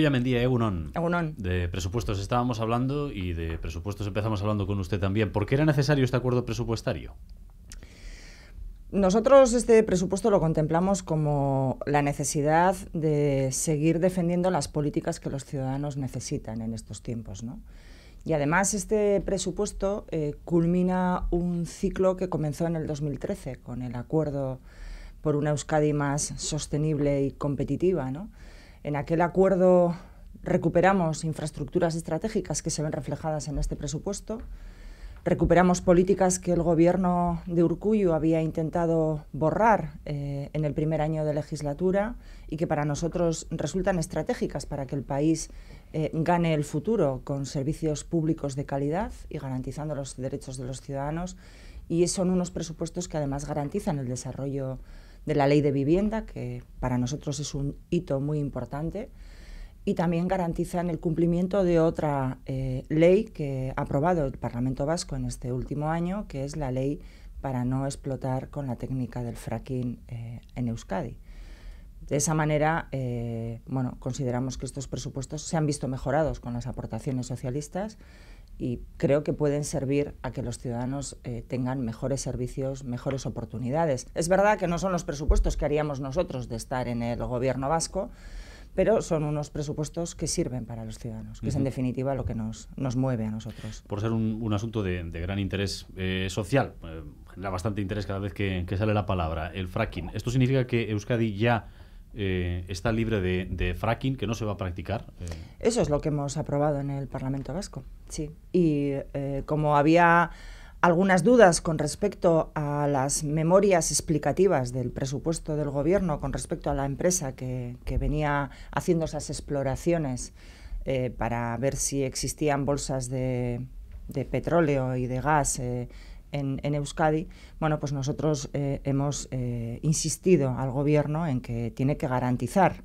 ya Mendía, Egunon. De presupuestos estábamos hablando y de presupuestos empezamos hablando con usted también. ¿Por qué era necesario este acuerdo presupuestario? Nosotros este presupuesto lo contemplamos como la necesidad de seguir defendiendo las políticas que los ciudadanos necesitan en estos tiempos. ¿no? Y además este presupuesto eh, culmina un ciclo que comenzó en el 2013 con el acuerdo por una Euskadi más sostenible y competitiva, ¿no? En aquel acuerdo recuperamos infraestructuras estratégicas que se ven reflejadas en este presupuesto, recuperamos políticas que el gobierno de Urcuyo había intentado borrar eh, en el primer año de legislatura y que para nosotros resultan estratégicas para que el país eh, gane el futuro con servicios públicos de calidad y garantizando los derechos de los ciudadanos. Y son unos presupuestos que además garantizan el desarrollo de la ley de vivienda, que para nosotros es un hito muy importante, y también garantizan el cumplimiento de otra eh, ley que ha aprobado el Parlamento Vasco en este último año, que es la ley para no explotar con la técnica del fracking eh, en Euskadi. De esa manera, eh, bueno, consideramos que estos presupuestos se han visto mejorados con las aportaciones socialistas y creo que pueden servir a que los ciudadanos eh, tengan mejores servicios, mejores oportunidades. Es verdad que no son los presupuestos que haríamos nosotros de estar en el gobierno vasco, pero son unos presupuestos que sirven para los ciudadanos, que es en definitiva lo que nos, nos mueve a nosotros. Por ser un, asunto de, gran interés eh, social, eh, genera bastante interés cada vez que, que sale la palabra, el fracking. ¿Esto significa que Euskadi ya eh, está libre de, fracking, que no se va a practicar. Eh. Eso es lo que hemos aprobado en el Parlamento Vasco, sí. Y eh, como había algunas dudas con respecto a las memorias explicativas del presupuesto del Gobierno, con respecto a la empresa que, venía haciendo esas exploraciones para ver si existían bolsas de, de petróleo y de gas en, Euskadi, bueno, pues nosotros eh, hemos eh, insistido al Gobierno en que tiene que garantizar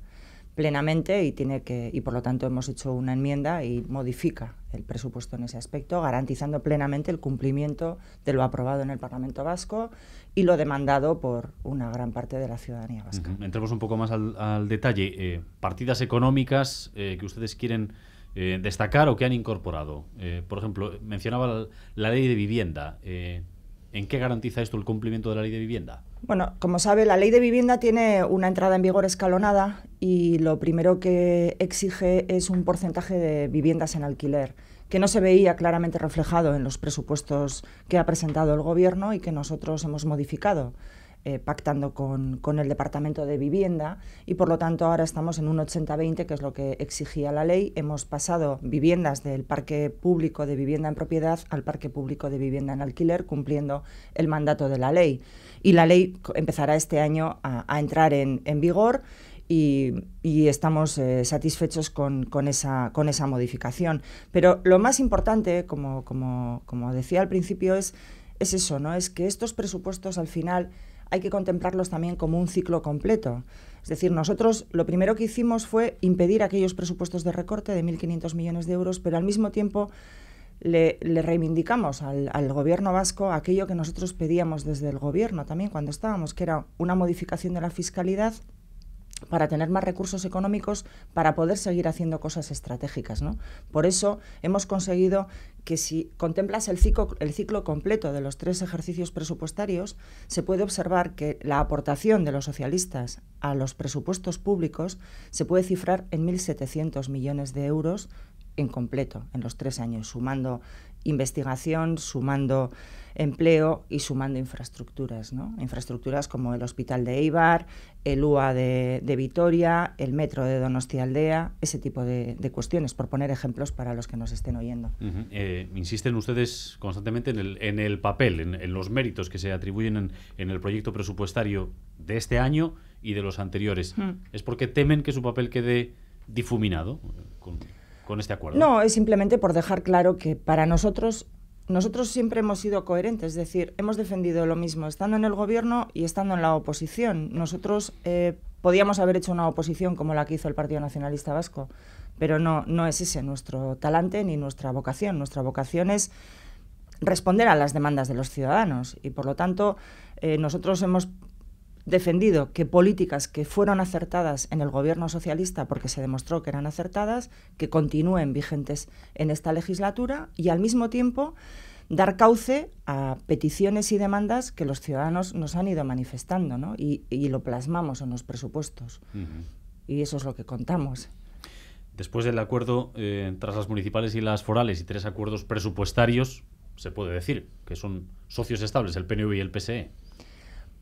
plenamente y tiene que y por lo tanto hemos hecho una enmienda y modifica el presupuesto en ese aspecto, garantizando plenamente el cumplimiento de lo aprobado en el Parlamento Vasco y lo demandado por una gran parte de la ciudadanía vasca. Entremos un poco más al, al detalle. Eh, partidas económicas que ustedes quieren eh, destacar o que han incorporado. Eh, por ejemplo, mencionaba la, ley de vivienda. Eh, ¿En qué garantiza esto el cumplimiento de la ley de vivienda? Bueno, como sabe, la ley de vivienda tiene una entrada en vigor escalonada y lo primero que exige es un porcentaje de viviendas en alquiler, que no se veía claramente reflejado en los presupuestos que ha presentado el Gobierno y que nosotros hemos modificado. Eh, pactando con, el Departamento de Vivienda y por lo tanto ahora estamos en un 80-20, que es lo que exigía la ley. Hemos pasado viviendas del parque público de vivienda en propiedad al parque público de vivienda en alquiler, cumpliendo el mandato de la ley. Y la ley empezará este año a, entrar en, vigor. Y, estamos eh, satisfechos con, esa, con esa modificación. Pero lo más importante, como, como decía al principio, es, es eso, ¿no? Es que estos presupuestos al final hay que contemplarlos también como un ciclo completo. Es decir, nosotros lo primero que hicimos fue impedir aquellos presupuestos de recorte de 1.500 millones de euros, pero al mismo tiempo le, reivindicamos al, gobierno vasco aquello que nosotros pedíamos desde el gobierno también cuando estábamos, que era una modificación de la fiscalidad para tener más recursos económicos para poder seguir haciendo cosas estratégicas. Por eso hemos conseguido que si contemplas el ciclo, el ciclo completo de los tres ejercicios presupuestarios, se puede observar que la aportación de los socialistas a los presupuestos públicos se puede cifrar en 1.700 millones de euros en completo en los tres años, sumando investigación, sumando empleo y sumando infraestructuras, ¿no? Infraestructuras como el Hospital de Eibar, el UA de, Vitoria, el Metro de Donostialdea, ese tipo de, cuestiones, por poner ejemplos para los que nos estén oyendo. Eh, insisten ustedes constantemente en el, en el papel, en, los méritos que se atribuyen en, en, el proyecto presupuestario de este año y de los anteriores. Mm. ¿Es porque temen que su papel quede difuminado? Este no, es simplemente por dejar claro que para nosotros nosotros siempre hemos sido coherentes, es decir, hemos defendido lo mismo estando en el gobierno y estando en la oposición. Nosotros eh, podíamos haber hecho una oposición como la que hizo el Partido Nacionalista Vasco, pero no, no es ese nuestro talante ni nuestra vocación. Nuestra vocación es responder a las demandas de los ciudadanos y, por lo tanto, eh, nosotros hemos defendido que políticas que fueron acertadas en el gobierno socialista, porque se demostró que eran acertadas, que continúen vigentes en esta legislatura y al mismo tiempo dar cauce a peticiones y demandas que los ciudadanos nos han ido manifestando y, lo plasmamos en los presupuestos. Y eso es lo que contamos. Después del acuerdo entre eh, las municipales y las forales y tres acuerdos presupuestarios, se puede decir que son socios estables el PNV y el PSE.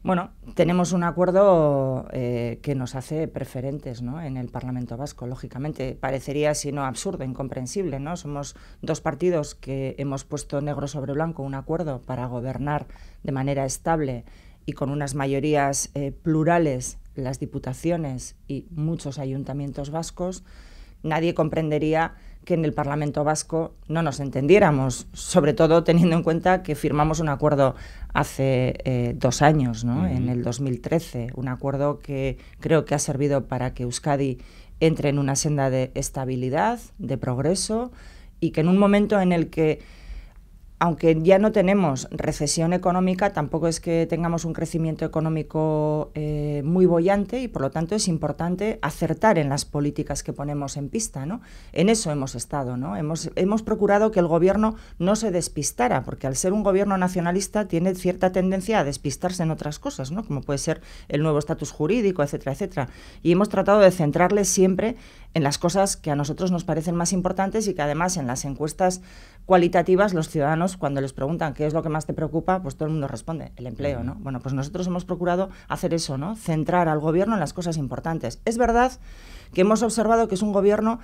Bueno, tenemos un acuerdo eh, que nos hace preferentes ¿no? en el Parlamento Vasco, lógicamente. Parecería, si no, absurdo, incomprensible. ¿no? Somos dos partidos que hemos puesto negro sobre blanco un acuerdo para gobernar de manera estable y con unas mayorías eh, plurales las diputaciones y muchos ayuntamientos vascos. Nadie comprendería que en el Parlamento Vasco no nos entendiéramos, sobre todo teniendo en cuenta que firmamos un acuerdo hace eh, dos años, ¿no? en el 2013, un acuerdo que creo que ha servido para que Euskadi entre en una senda de estabilidad, de progreso, y que en un momento en el que aunque ya no tenemos recesión económica, tampoco es que tengamos un crecimiento económico eh, muy bollante y por lo tanto es importante acertar en las políticas que ponemos en pista. ¿no? En eso hemos estado. ¿no? Hemos, hemos procurado que el gobierno no se despistara, porque al ser un gobierno nacionalista tiene cierta tendencia a despistarse en otras cosas, ¿no? como puede ser el nuevo estatus jurídico, etcétera, etcétera. Y hemos tratado de centrarle siempre en las cosas que a nosotros nos parecen más importantes y que además en las encuestas cualitativas los ciudadanos cuando les preguntan qué es lo que más te preocupa, pues todo el mundo responde, el empleo, ¿no? Bueno, pues nosotros hemos procurado hacer eso, ¿no? Centrar al gobierno en las cosas importantes. Es verdad que hemos observado que es un gobierno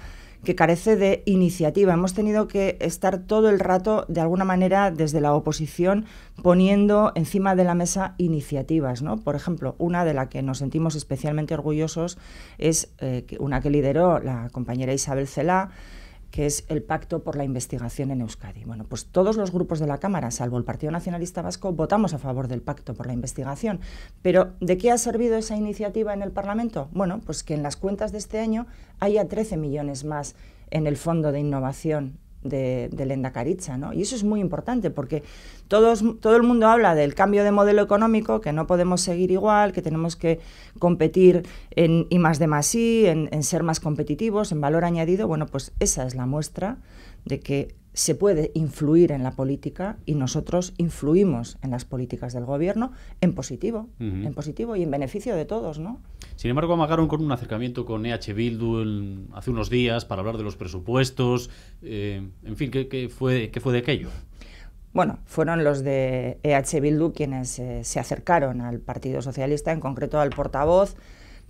que carece de iniciativa. Hemos tenido que estar todo el rato, de alguna manera, desde la oposición, poniendo encima de la mesa iniciativas. ¿no? Por ejemplo, una de la que nos sentimos especialmente orgullosos es eh, una que lideró la compañera Isabel Celá, que es el Pacto por la Investigación en Euskadi. Bueno, pues todos los grupos de la Cámara, salvo el Partido Nacionalista Vasco, votamos a favor del Pacto por la Investigación. Pero, ¿de qué ha servido esa iniciativa en el Parlamento? Bueno, pues que en las cuentas de este año haya 13 millones más en el Fondo de Innovación de, Lenda Caritza, ¿no? Y eso es muy importante porque todos, todo el mundo habla del cambio de modelo económico, que no podemos seguir igual, que tenemos que competir en y más de más y, en ser más competitivos, en valor añadido. Bueno, pues esa es la muestra de que se puede influir en la política y nosotros influimos en las políticas del gobierno en positivo, en positivo y en beneficio de todos, ¿no? Sin embargo, amagaron con un acercamiento con EH Bildu hace unos días para hablar de los presupuestos, eh, en fin, ¿qué, fue, fue de aquello? Bueno, fueron los de EH Bildu quienes eh, se acercaron al Partido Socialista, en concreto al portavoz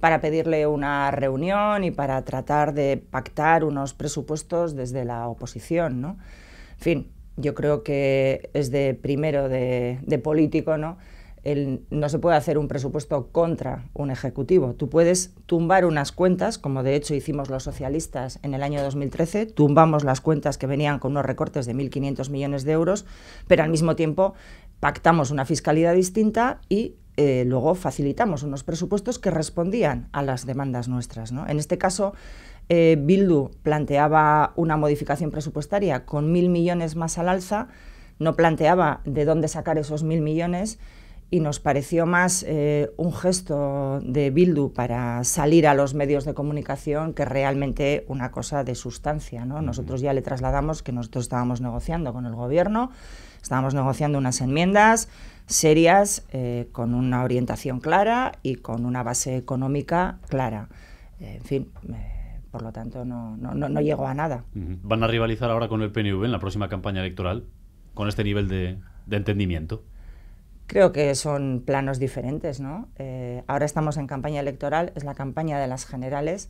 para pedirle una reunión y para tratar de pactar unos presupuestos desde la oposición, ¿no? En fin, yo creo que es de primero de, político, ¿no? no se puede hacer un presupuesto contra un ejecutivo. Tú puedes tumbar unas cuentas, como de hecho hicimos los socialistas en el año 2013, tumbamos las cuentas que venían con unos recortes de 1.500 millones de euros, pero al mismo tiempo pactamos una fiscalidad distinta y eh, luego facilitamos unos presupuestos que respondían a las demandas nuestras. En este caso, eh, Bildu planteaba una modificación presupuestaria con mil millones más al alza, no planteaba de dónde sacar esos mil millones, y nos pareció más eh, un gesto de Bildu para salir a los medios de comunicación que realmente una cosa de sustancia. ¿no? Nosotros ya le trasladamos que nosotros estábamos negociando con el gobierno, estábamos negociando unas enmiendas serias, eh, con una orientación clara y con una base económica clara. Eh, en fin por lo tanto no, no, no, no llegó a nada. ¿Van a rivalizar ahora con el PNV en la próxima campaña electoral con este nivel de, de entendimiento? Creo que son planos diferentes, ¿no? Eh, ahora estamos en campaña electoral, es la campaña de las generales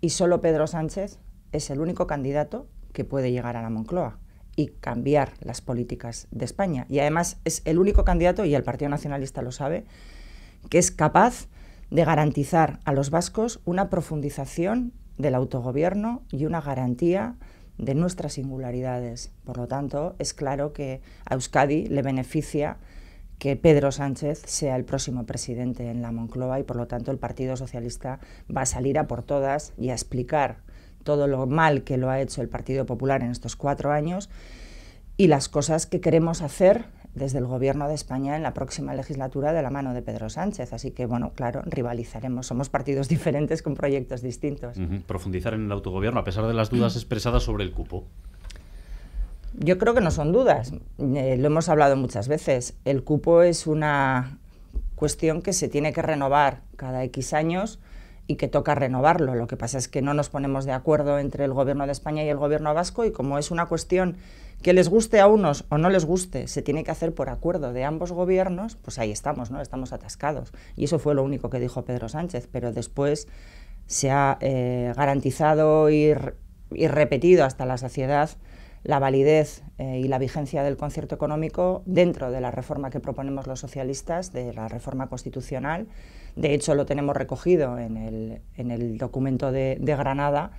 y solo Pedro Sánchez es el único candidato que puede llegar a la Moncloa y cambiar las políticas de España. Y además es el único candidato, y el Partido Nacionalista lo sabe, que es capaz de garantizar a los vascos una profundización del autogobierno y una garantía de nuestras singularidades. Por lo tanto, es claro que a Euskadi le beneficia que Pedro Sánchez sea el próximo presidente en la Moncloa y por lo tanto el Partido Socialista va a salir a por todas y a explicar todo lo mal que lo ha hecho el Partido Popular en estos cuatro años y las cosas que queremos hacer desde el Gobierno de España en la próxima legislatura de la mano de Pedro Sánchez. Así que, bueno, claro, rivalizaremos. Somos partidos diferentes con proyectos distintos. Profundizar en el autogobierno, a pesar de las dudas expresadas sobre el cupo yo creo que no son dudas. Eh, lo hemos hablado muchas veces. El cupo es una cuestión que se tiene que renovar cada X años y que toca renovarlo. Lo que pasa es que no nos ponemos de acuerdo entre el Gobierno de España y el Gobierno vasco y como es una cuestión que les guste a unos o no les guste, se tiene que hacer por acuerdo de ambos gobiernos, pues ahí estamos, ¿no? Estamos atascados. Y eso fue lo único que dijo Pedro Sánchez, pero después se ha eh, garantizado y, y repetido hasta la saciedad la validez eh, y la vigencia del concierto económico dentro de la reforma que proponemos los socialistas, de la reforma constitucional. De hecho, lo tenemos recogido en el, en el documento de Granada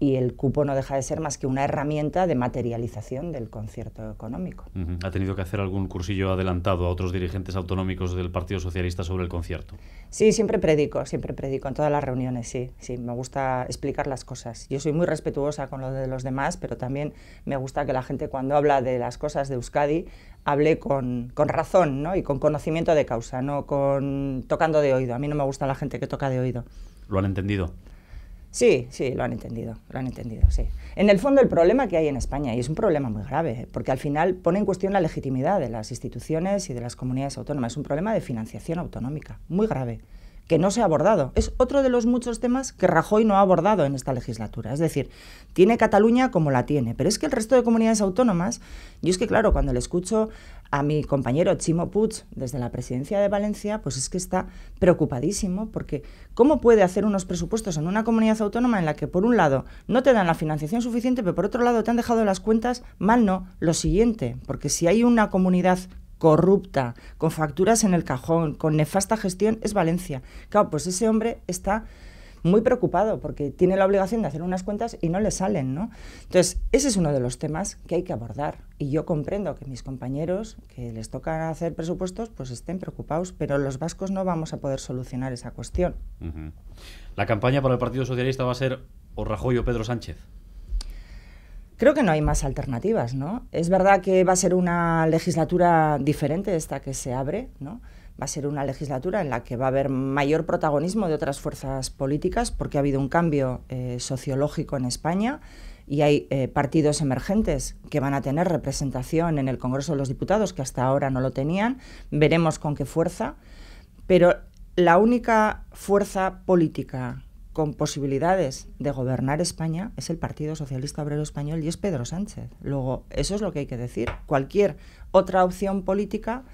y el cupo no deja de ser más que una herramienta de materialización del concierto económico. ¿Ha tenido que hacer algún cursillo adelantado a otros dirigentes autonómicos del Partido Socialista sobre el concierto? Sí, siempre predico, siempre predico en todas las reuniones, sí, sí, me gusta explicar las cosas. Yo soy muy respetuosa con lo de los demás, pero también me gusta que la gente cuando habla de las cosas de Euskadi hable con, con razón ¿no? y con conocimiento de causa, no con tocando de oído. A mí no me gusta la gente que toca de oído. ¿Lo han entendido? Sí, sí, lo han entendido, lo han entendido, sí. En el fondo el problema que hay en España, y es un problema muy grave, porque al final pone en cuestión la legitimidad de las instituciones y de las comunidades autónomas, es un problema de financiación autonómica, muy grave, que no se ha abordado. Es otro de los muchos temas que Rajoy no ha abordado en esta legislatura. Es decir, tiene Cataluña como la tiene, pero es que el resto de comunidades autónomas, yo es que claro, cuando le escucho a mi compañero Chimo Puig desde la presidencia de Valencia, pues es que está preocupadísimo porque ¿cómo puede hacer unos presupuestos en una comunidad autónoma en la que por un lado no te dan la financiación suficiente, pero por otro lado te han dejado las cuentas mal no? Lo siguiente, porque si hay una comunidad corrupta, con facturas en el cajón, con nefasta gestión, es Valencia. Claro, pues ese hombre está muy preocupado porque tiene la obligación de hacer unas cuentas y no le salen, ¿no? Entonces, ese es uno de los temas que hay que abordar y yo comprendo que mis compañeros que les toca hacer presupuestos pues estén preocupados, pero los vascos no vamos a poder solucionar esa cuestión. La campaña para el Partido Socialista va a ser o Rajoy o Pedro Sánchez. Creo que no hay más alternativas, ¿no? Es verdad que va a ser una legislatura diferente esta que se abre, ¿no? va a ser una legislatura en la que va a haber mayor protagonismo de otras fuerzas políticas porque ha habido un cambio eh, sociológico en España y hay eh, partidos emergentes que van a tener representación en el Congreso de los Diputados que hasta ahora no lo tenían. Veremos con qué fuerza. Pero la única fuerza política con posibilidades de gobernar España es el Partido Socialista Obrero Español y es Pedro Sánchez. Luego, eso es lo que hay que decir. Cualquier otra opción política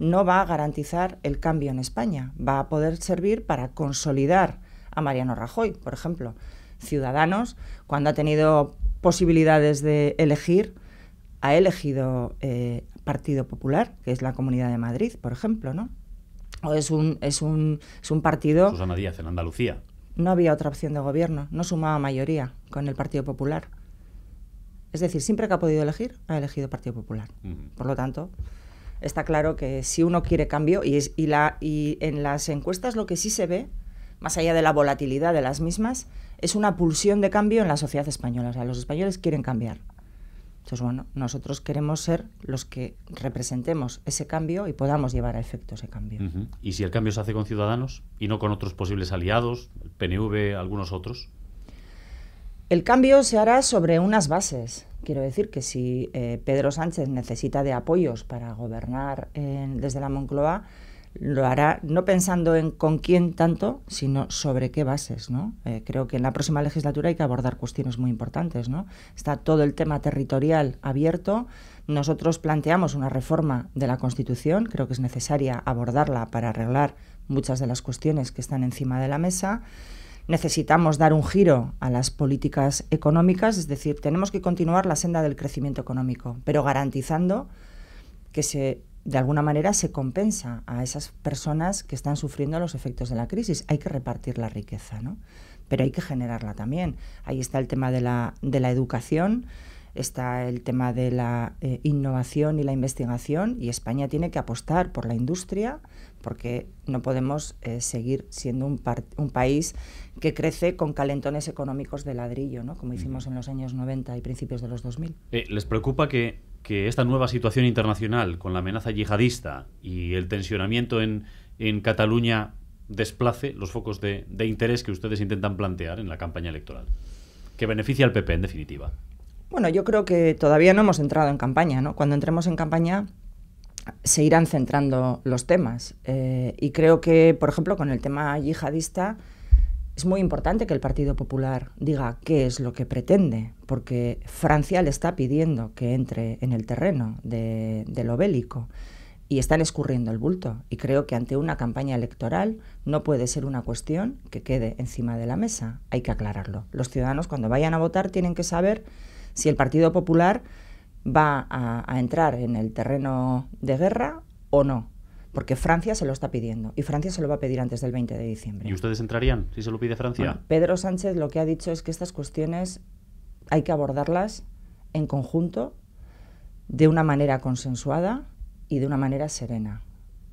no va a garantizar el cambio en España, va a poder servir para consolidar a Mariano Rajoy, por ejemplo. Ciudadanos, cuando ha tenido posibilidades de elegir, ha elegido eh, Partido Popular, que es la Comunidad de Madrid, por ejemplo, ¿no? O es un, es un, es un partido... Susana Díaz, en Andalucía. No había otra opción de gobierno, no sumaba mayoría con el Partido Popular. Es decir, siempre que ha podido elegir, ha elegido Partido Popular. Por lo tanto, está claro que si uno quiere cambio, y, es, y, la, y en las encuestas lo que sí se ve, más allá de la volatilidad de las mismas, es una pulsión de cambio en la sociedad española. O sea, los españoles quieren cambiar. Entonces, bueno, nosotros queremos ser los que representemos ese cambio y podamos llevar a efecto ese cambio. ¿Y si el cambio se hace con ciudadanos y no con otros posibles aliados, el PNV, algunos otros? El cambio se hará sobre unas bases. Quiero decir que si eh, Pedro Sánchez necesita de apoyos para gobernar desde la Moncloa, lo hará no pensando en con quién tanto, sino sobre qué bases. ¿no? Eh, creo que en la próxima legislatura hay que abordar cuestiones muy importantes. ¿no? Está todo el tema territorial abierto. Nosotros planteamos una reforma de la Constitución, creo que es necesaria abordarla para arreglar muchas de las cuestiones que están encima de la mesa necesitamos dar un giro a las políticas económicas, es decir, tenemos que continuar la senda del crecimiento económico, pero garantizando que se de alguna manera se compensa a esas personas que están sufriendo los efectos de la crisis. Hay que repartir la riqueza, ¿no? Pero hay que generarla también. Ahí está el tema de la, educación, está el tema de la eh, innovación y la investigación, y España tiene que apostar por la industria, porque no podemos eh, seguir siendo un, un país que crece con calentones económicos de ladrillo, como hicimos en los años 90 y principios de los 2000. Eh, ¿Les preocupa que, esta nueva situación internacional, con la amenaza yihadista y el tensionamiento en, Cataluña, desplace los focos de, interés que ustedes intentan plantear en la campaña electoral? Que beneficia al PP, en definitiva. Bueno, yo creo que todavía no hemos entrado en campaña, Cuando entremos en campaña se irán centrando los temas. Eh, y creo que, por ejemplo, con el tema yihadista, es muy importante que el Partido Popular diga qué es lo que pretende, porque Francia le está pidiendo que entre en el terreno de, lo bélico y están escurriendo el bulto. Y creo que ante una campaña electoral no puede ser una cuestión que quede encima de la mesa. Hay que aclararlo. Los ciudadanos cuando vayan a votar tienen que saber si el Partido Popular va a, a entrar en el terreno de guerra o no porque Francia se lo está pidiendo y Francia se lo va a pedir antes del 20 de diciembre. ¿Y ustedes entrarían si se lo pide Francia? Pedro Sánchez lo que ha dicho es que estas cuestiones hay que abordarlas en conjunto, de una manera consensuada y de una manera serena.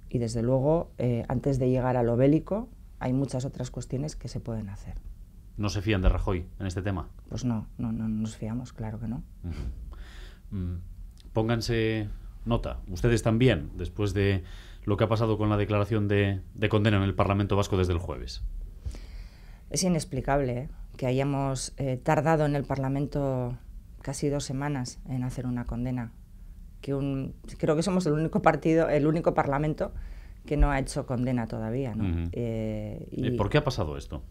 Y desde luego, eh, antes de llegar a lo bélico, hay muchas otras cuestiones que se pueden hacer. ¿No se fían de Rajoy en este tema? Pues no, no, no nos fiamos, claro que no. Mm, pónganse nota, ustedes también, después de lo que ha pasado con la declaración de, condena en el Parlamento Vasco desde el jueves. Es inexplicable ¿eh? que hayamos eh, tardado en el Parlamento casi dos semanas en hacer una condena. Que creo que somos el único partido, el único Parlamento que no ha hecho condena todavía. Eh, y, ¿Por qué ha pasado esto?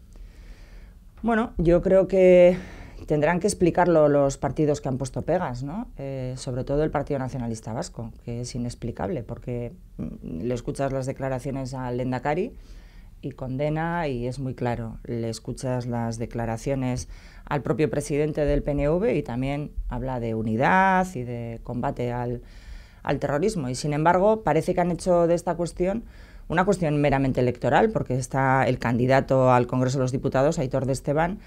Bueno, yo creo que tendrán que explicarlo los partidos que han puesto pegas, ¿no? Eh, sobre todo el Partido Nacionalista Vasco, que es inexplicable, porque mm, le escuchas las declaraciones a Lendakari y condena y es muy claro. Le escuchas las declaraciones al propio presidente del PNV y también habla de unidad y de combate al, al terrorismo. Y sin embargo, parece que han hecho de esta cuestión una cuestión meramente electoral, porque está el candidato al Congreso de los Diputados, Aitor de Esteban,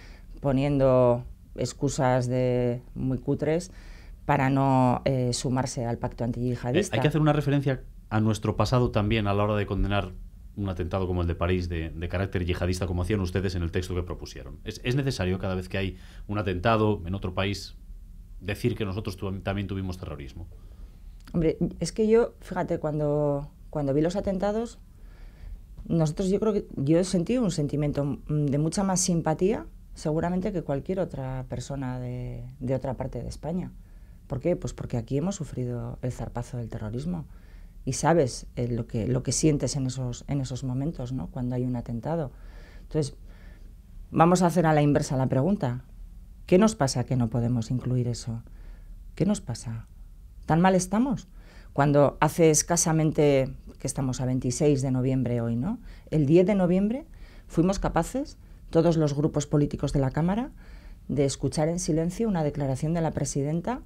poniendo excusas de muy cutres para no eh, sumarse al pacto anti yihadista. Eh, hay que hacer una referencia a nuestro pasado también a la hora de condenar un atentado como el de París de, carácter yihadista, como hacían ustedes en el texto que propusieron. Es, necesario cada vez que hay un atentado en otro país decir que nosotros también tuvimos terrorismo. Hombre, es que yo, fíjate, cuando, cuando vi los atentados, nosotros yo creo que yo he sentido un sentimiento de mucha más simpatía seguramente que cualquier otra persona de, otra parte de España. ¿Por qué? Pues porque aquí hemos sufrido el zarpazo del terrorismo y sabes eh, lo, que, lo que sientes en esos, en esos momentos, ¿no? cuando hay un atentado. Entonces, vamos a hacer a la inversa la pregunta. ¿Qué nos pasa que no podemos incluir eso? ¿Qué nos pasa? ¿Tan mal estamos? Cuando hace escasamente, que estamos a 26 de noviembre hoy, ¿no? El 10 de noviembre fuimos capaces todos los grupos políticos de la Cámara de escuchar en silencio una declaración de la presidenta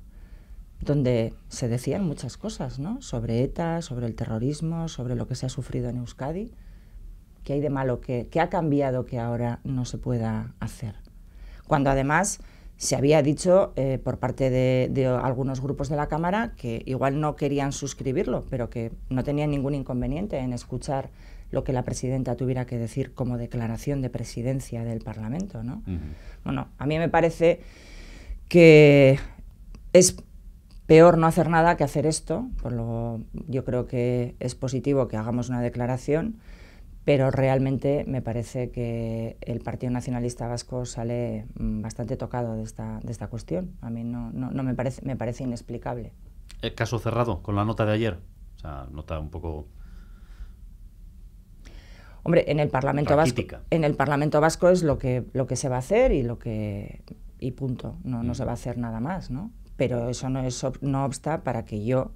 donde se decían muchas cosas, Sobre ETA, sobre el terrorismo, sobre lo que se ha sufrido en Euskadi. ¿Qué hay de malo? ¿Qué, ha cambiado que ahora no se pueda hacer? Cuando además se había dicho eh, por parte de, algunos grupos de la Cámara que igual no querían suscribirlo, pero que no tenían ningún inconveniente en escuchar lo que la presidenta tuviera que decir como declaración de presidencia del Parlamento. ¿no? Bueno, a mí me parece que es peor no hacer nada que hacer esto, por lo yo creo que es positivo que hagamos una declaración, pero realmente me parece que el Partido Nacionalista Vasco sale mm, bastante tocado de esta, de esta cuestión. A mí no, no, no me, parece, me parece inexplicable. El eh, caso cerrado con la nota de ayer, o sea, nota un poco Hombre, en el Parlamento Vasco es lo que lo que se va a hacer y lo que punto, no, mm. se va a hacer nada más, ¿no? Pero eso no es no obsta para que yo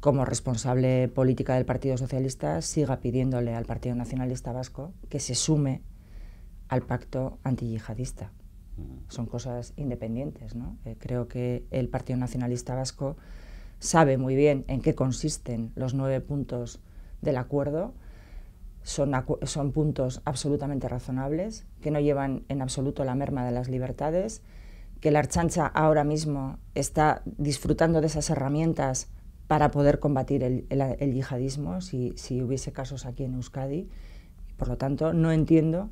como responsable política del Partido Socialista siga pidiéndole al Partido Nacionalista Vasco que se sume al pacto antiyihadista. Mm. Son cosas independientes, ¿no? Eh, creo que el Partido Nacionalista Vasco sabe muy bien en qué consisten los nueve puntos del acuerdo son, son puntos absolutamente razonables, que no llevan en absoluto la merma de las libertades, que la Archancha ahora mismo está disfrutando de esas herramientas para poder combatir el, el, yihadismo, si, si, hubiese casos aquí en Euskadi. Por lo tanto, no entiendo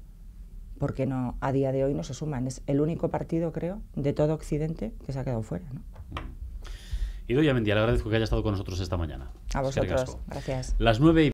por qué no, a día de hoy no se suman. Es el único partido, creo, de todo Occidente que se ha quedado fuera. ¿no? a Yamendi, le agradezco que haya estado con nosotros esta mañana. A vosotros, gracias. Las nueve